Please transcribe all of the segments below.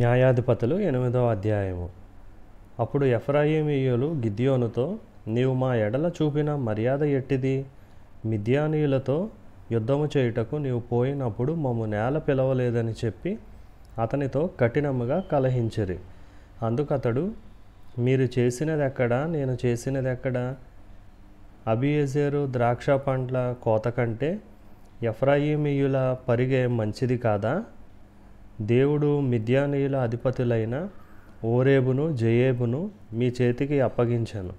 న్యాయాధిపతులు ఎనిమిదవ అధ్యాయము అప్పుడు ఎఫ్రాయిమీయులు గిద్యోనుతో నీవు మా ఎడల చూపిన మర్యాద ఎట్టిది మిద్యానీయులతో యుద్ధము చేయుటకు నీవు పోయినప్పుడు మమ్ము నేల పిలవలేదని చెప్పి అతనితో కఠినముగా అందుకు అందుకతడు మీరు చేసినది ఎక్కడా నేను చేసినది ఎక్కడా అబియజేరు ద్రాక్ష పండ్ల కోత కంటే ఎఫ్రాయిమీయుల పరిగే మంచిది కాదా దేవుడు మిద్యానీయుల అధిపతులైన ఓరేబును జయేబును మీ చేతికి అప్పగించాను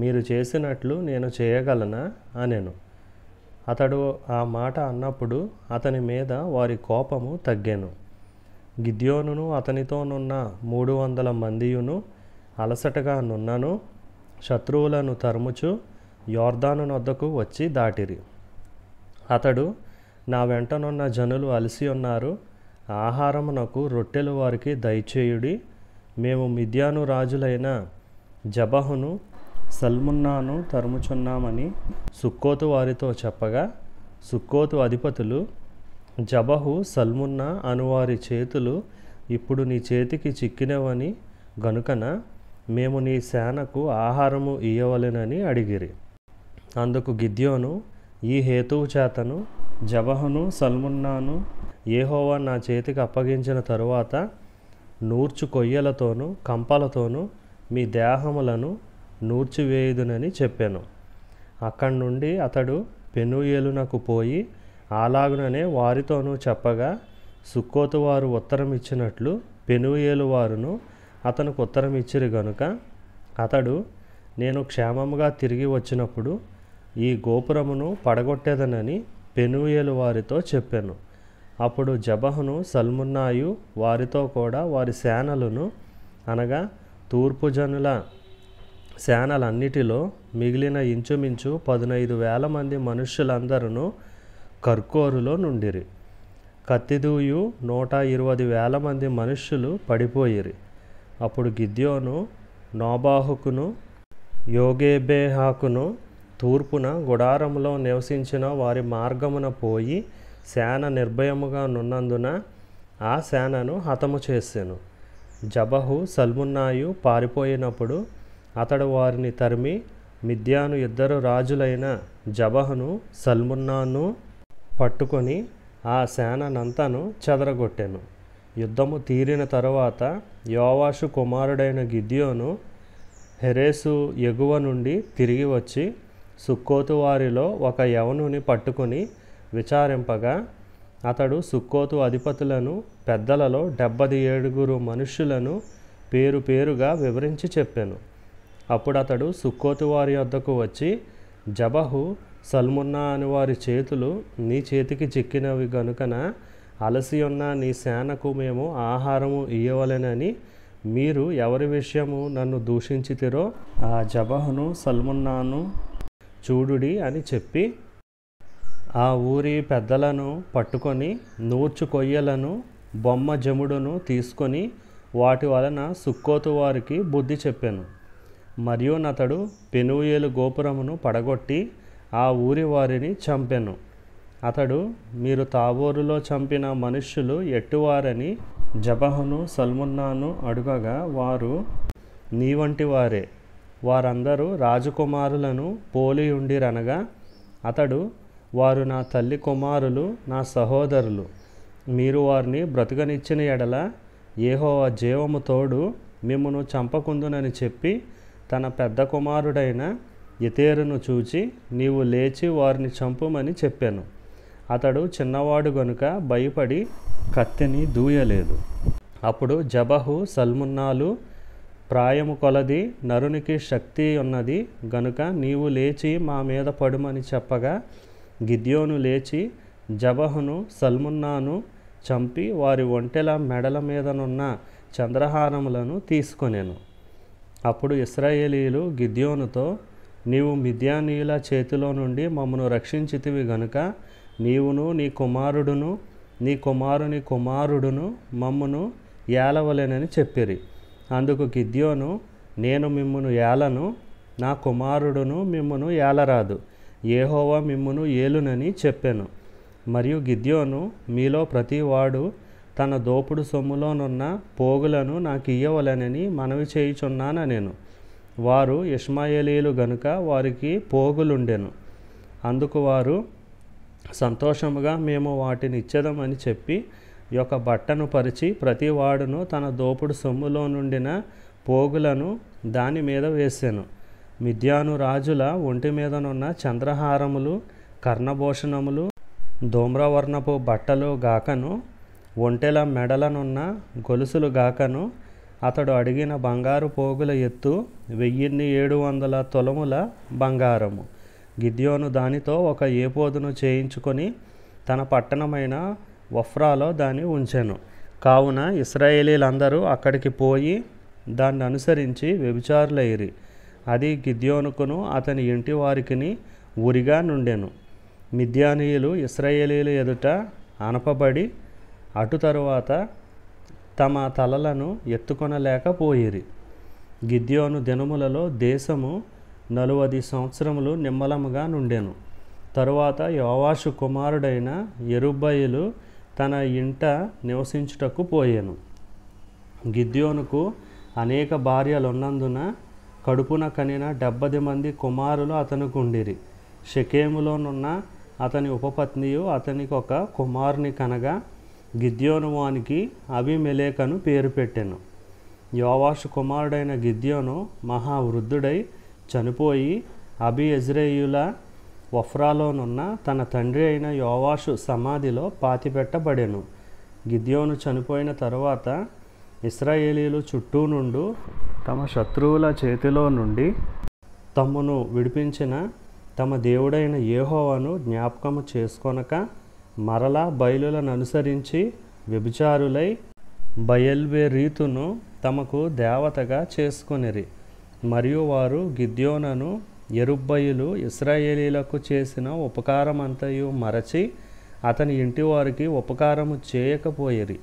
మీరు చేసినట్లు నేను చేయగలనా అనెను అతడు ఆ మాట అన్నప్పుడు అతని మీద వారి కోపము తగ్గాను గిద్యోనును అతనితోనున్న మూడు వందల మందియును అలసటగా నున్నను శత్రువులను తరుముచు యోర్ధాను నొద్దకు వచ్చి దాటిరి అతడు నా వెంటనున్న జనులు అలసి ఉన్నారు ఆహారమునకు రొట్టెలు వారికి దయచేయుడి మేము మిద్యాను రాజులైన జబహును సల్మున్నాను తరుముచున్నామని సుక్కోతు వారితో చెప్పగా సుక్కోతు అధిపతులు జబహు సల్మున్నా అనువారి చేతులు ఇప్పుడు నీ చేతికి చిక్కినవని గనుకన మేము నీ సేనకు ఆహారము ఇయ్యవలెనని అడిగిరి అందుకు గిద్యోను ఈ హేతువు చేతను జబహును సల్మున్నాను ఏహోవా నా చేతికి అప్పగించిన తరువాత నూర్చు కొయ్యలతోనూ కంపలతోనూ మీ దేహములను నూర్చివేయుదునని చెప్పాను అక్కడి నుండి అతడు పెనుయేలునకు పోయి అలాగుననే వారితోనూ చెప్పగా సుక్కోతు వారు ఉత్తరం ఇచ్చినట్లు పెనుయేలు వారును అతనికి ఉత్తరం ఇచ్చిరు గనుక అతడు నేను క్షేమంగా తిరిగి వచ్చినప్పుడు ఈ గోపురమును పడగొట్టేదనని పెనుయేలు వారితో చెప్పాను అప్పుడు జబహును సల్మున్నాయు వారితో కూడా వారి సేనలను అనగా తూర్పు జనుల సేనలన్నిటిలో మిగిలిన ఇంచుమించు పదునైదు వేల మంది మనుష్యులందరూ కర్కోరులో నుండిరి కత్తిదూయు నూట ఇరవై వేల మంది మనుష్యులు పడిపోయిరి అప్పుడు గిద్యోను నోబాహుకును యోగేబేహాకును తూర్పున గుడారంలో నివసించిన వారి మార్గమున పోయి సేన నిర్భయముగా నున్నందున ఆ సేనను హతము చేసాను జబహు సల్మున్నాయు పారిపోయినప్పుడు అతడు వారిని తరిమి మిద్యాను ఇద్దరు రాజులైన జబహను సల్మున్నాను పట్టుకొని ఆ సేననంతను చెదరగొట్టాను యుద్ధము తీరిన తరువాత యోవాషు కుమారుడైన గిద్యోను హెరేసు ఎగువ నుండి తిరిగి వచ్చి సుక్కోతు వారిలో ఒక యవనుని పట్టుకొని విచారింపగా అతడు సుక్కోతు అధిపతులను పెద్దలలో డెబ్బది ఏడుగురు మనుష్యులను పేరు పేరుగా వివరించి చెప్పాను అప్పుడు అతడు సుక్కోతు వారి వద్దకు వచ్చి జబహు సల్మున్నా అని వారి చేతులు నీ చేతికి చిక్కినవి గనుకన అలసి ఉన్న నీ సేనకు మేము ఆహారము ఇవ్వవలెనని మీరు ఎవరి విషయము నన్ను దూషించితిరో ఆ జబహును సల్మున్నాను చూడుడి అని చెప్పి ఆ ఊరి పెద్దలను పట్టుకొని నూర్చు కొయ్యలను బొమ్మ జముడును తీసుకొని వాటి వలన సుక్కోతు వారికి బుద్ధి చెప్పాను మరియు నతడు పెనుయేలు గోపురమును పడగొట్టి ఆ ఊరి వారిని చంపెను అతడు మీరు తాబోరులో చంపిన మనుష్యులు ఎట్టువారని జబహను సల్మున్నాను అడుగగా వారు నీ వంటి వారే వారందరూ రాజకుమారులను పోలి ఉండిరనగా అతడు వారు నా తల్లి కుమారులు నా సహోదరులు మీరు వారిని బ్రతకనిచ్చిన ఎడల ఆ జీవము తోడు మిమ్మను చంపకుందునని చెప్పి తన పెద్ద కుమారుడైన ఇతేరును చూచి నీవు లేచి వారిని చంపుమని చెప్పాను అతడు చిన్నవాడు గనుక భయపడి కత్తిని దూయలేదు అప్పుడు జబహు సల్మున్నాలు ప్రాయము కొలది నరునికి శక్తి ఉన్నది గనుక నీవు లేచి మా మీద పడుమని చెప్పగా గిద్యోను లేచి జబహును సల్మున్నాను చంపి వారి ఒంటెల మెడల మీదనున్న చంద్రహారములను తీసుకొనెను అప్పుడు ఇస్రాయేలీలు గిద్యోనుతో నీవు మిద్యానీయుల చేతిలో నుండి మమ్మను రక్షించితివి గనుక నీవును నీ కుమారుడును నీ కుమారుని కుమారుడును మమ్మను ఏలవలేనని చెప్పిరి అందుకు గిద్యోను నేను మిమ్మను ఏలను నా కుమారుడును మిమ్మను ఏలరాదు ఏహోవా మిమ్మును ఏలునని చెప్పాను మరియు గిద్యోను మీలో ప్రతివాడు తన దోపుడు సొమ్ములోనున్న పోగులను నాకు ఇయ్యవలనని మనవి చేయుచున్నాను నేను వారు ఇష్మాయేలీలు గనుక వారికి పోగులుండెను అందుకు వారు సంతోషముగా మేము వాటిని ఇచ్చేదమని చెప్పి యొక్క బట్టను పరిచి ప్రతివాడును తన దోపుడు సొమ్ములో నుండిన పోగులను దాని మీద వేసాను మిథ్యాను రాజుల ఒంటి మీదనున్న చంద్రహారములు కర్ణభూషణములు ధూమ్రవర్ణపు బట్టలు గాకను ఒంటెల మెడలనున్న గొలుసులు గాకను అతడు అడిగిన బంగారు పోగుల ఎత్తు వెయ్యిన్ని ఏడు వందల తొలముల బంగారము గిద్యోను దానితో ఒక ఏపోదును చేయించుకొని తన పట్టణమైన వఫ్రాలో దాన్ని ఉంచెను కావున ఇస్రాయేలీలందరూ అక్కడికి పోయి దాన్ని అనుసరించి వ్యభిచారులయ్యి అది గిద్యోనుకును అతని ఇంటి వారికిని ఉరిగా నుండెను మిద్యానీయులు ఇస్రాయేలీల ఎదుట అనపబడి అటు తరువాత తమ తలలను ఎత్తుకొనలేకపోయిరి గిద్యోను దినములలో దేశము నలువది సంవత్సరములు నిమ్మలముగా నుండెను తరువాత యోవాషు కుమారుడైన ఎరుబయ్యలు తన ఇంట నివసించుటకు పోయాను గిద్యోనుకు అనేక భార్యలున్నందున కడుపున కనిన డెబ్బది మంది కుమారులు అతనికి ఉండిరి షకేములోనున్న అతని ఉపపత్నియు అతనికి ఒక కుమారుని కనగా గిద్యోను వానికి అభిమెలేకను పేరు పెట్టాను యోవాషు కుమారుడైన గిద్యోను మహావృద్ధుడై చనిపోయి అభి ఎజ్రేయుల వఫ్రాలోనున్న తన తండ్రి అయిన యోవాషు సమాధిలో పాతిపెట్టబడెను గిద్యోను చనిపోయిన తరువాత ఇస్రాయేలీలు చుట్టూ నుండు తమ శత్రువుల చేతిలో నుండి తమను విడిపించిన తమ దేవుడైన ఏహోవాను జ్ఞాపకము చేసుకొనక మరలా బయలులను అనుసరించి వ్యభిచారులై బయల్వే రీతును తమకు దేవతగా చేసుకొనిరి మరియు వారు గిద్యోనను ఎరుబ్బయులు ఇస్రాయేలీలకు చేసిన ఉపకారమంతయు మరచి అతని ఇంటి వారికి ఉపకారము చేయకపోయేరి